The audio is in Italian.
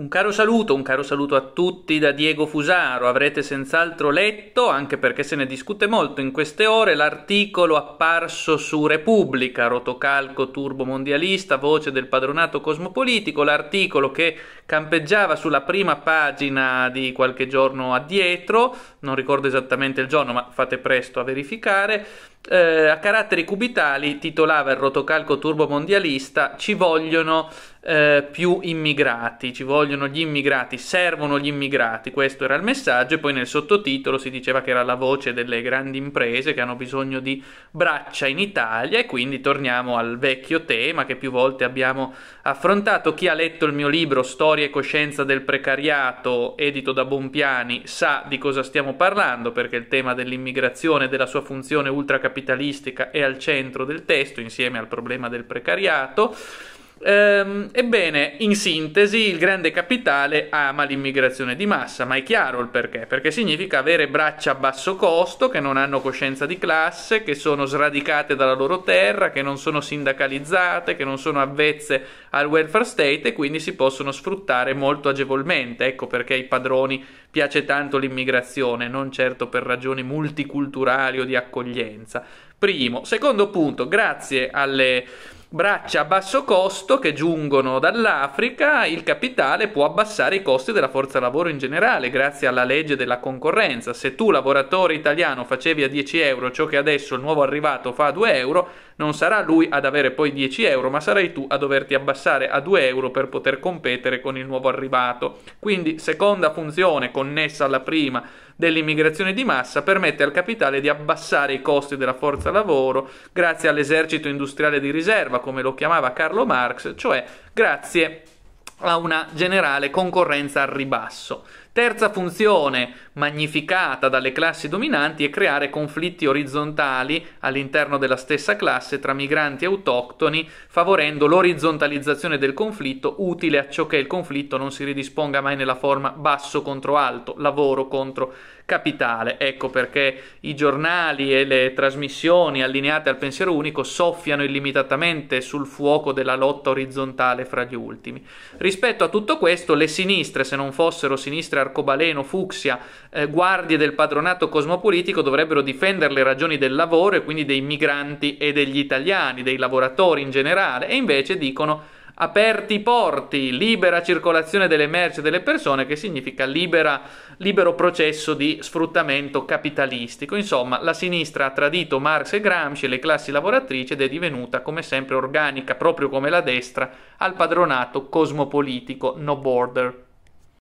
Un caro saluto, un caro saluto a tutti da Diego Fusaro. Avrete senz'altro letto, anche perché se ne discute molto in queste ore, l'articolo apparso su Repubblica, rotocalco turbomondialista, voce del padronato cosmopolitico, l'articolo che campeggiava sulla prima pagina di qualche giorno addietro, non ricordo esattamente il giorno, ma fate presto a verificare, eh, a caratteri cubitali titolava il rotocalco turbo mondialista ci vogliono eh, più immigrati, ci vogliono gli immigrati, servono gli immigrati, questo era il messaggio e poi nel sottotitolo si diceva che era la voce delle grandi imprese che hanno bisogno di braccia in Italia e quindi torniamo al vecchio tema che più volte abbiamo affrontato. Chi ha letto il mio libro Storia e coscienza del precariato, edito da Bompiani, sa di cosa stiamo parlando perché il tema dell'immigrazione e della sua funzione ultracapitalistica capitalistica è al centro del testo insieme al problema del precariato. Ehm, ebbene, in sintesi, il grande capitale ama l'immigrazione di massa, ma è chiaro il perché, perché significa avere braccia a basso costo che non hanno coscienza di classe, che sono sradicate dalla loro terra, che non sono sindacalizzate, che non sono avvezze al welfare state e quindi si possono sfruttare molto agevolmente. Ecco perché ai padroni piace tanto l'immigrazione, non certo per ragioni multiculturali o di accoglienza. Primo. Secondo punto, grazie alle Braccia a basso costo che giungono dall'Africa, il capitale può abbassare i costi della forza lavoro in generale grazie alla legge della concorrenza. Se tu lavoratore italiano facevi a 10 euro ciò che adesso il nuovo arrivato fa a 2 euro, non sarà lui ad avere poi 10 euro, ma sarai tu a doverti abbassare a 2 euro per poter competere con il nuovo arrivato. Quindi seconda funzione connessa alla prima dell'immigrazione di massa permette al capitale di abbassare i costi della forza lavoro grazie all'esercito industriale di riserva come lo chiamava Carlo Marx, cioè grazie a una generale concorrenza al ribasso. Terza funzione, magnificata dalle classi dominanti, è creare conflitti orizzontali all'interno della stessa classe tra migranti e autoctoni, favorendo l'orizzontalizzazione del conflitto, utile a ciò che il conflitto non si ridisponga mai nella forma basso contro alto, lavoro contro capitale. Ecco perché i giornali e le trasmissioni allineate al pensiero unico soffiano illimitatamente sul fuoco della lotta orizzontale fra gli ultimi. Rispetto a tutto questo, le sinistre, se non fossero sinistre arcobaleno, fucsia, eh, guardie del patronato cosmopolitico dovrebbero difendere le ragioni del lavoro e quindi dei migranti e degli italiani, dei lavoratori in generale, e invece dicono aperti i porti, libera circolazione delle merci e delle persone, che significa libera, libero processo di sfruttamento capitalistico. Insomma, la sinistra ha tradito Marx e Gramsci e le classi lavoratrici ed è divenuta, come sempre, organica, proprio come la destra, al padronato cosmopolitico no border.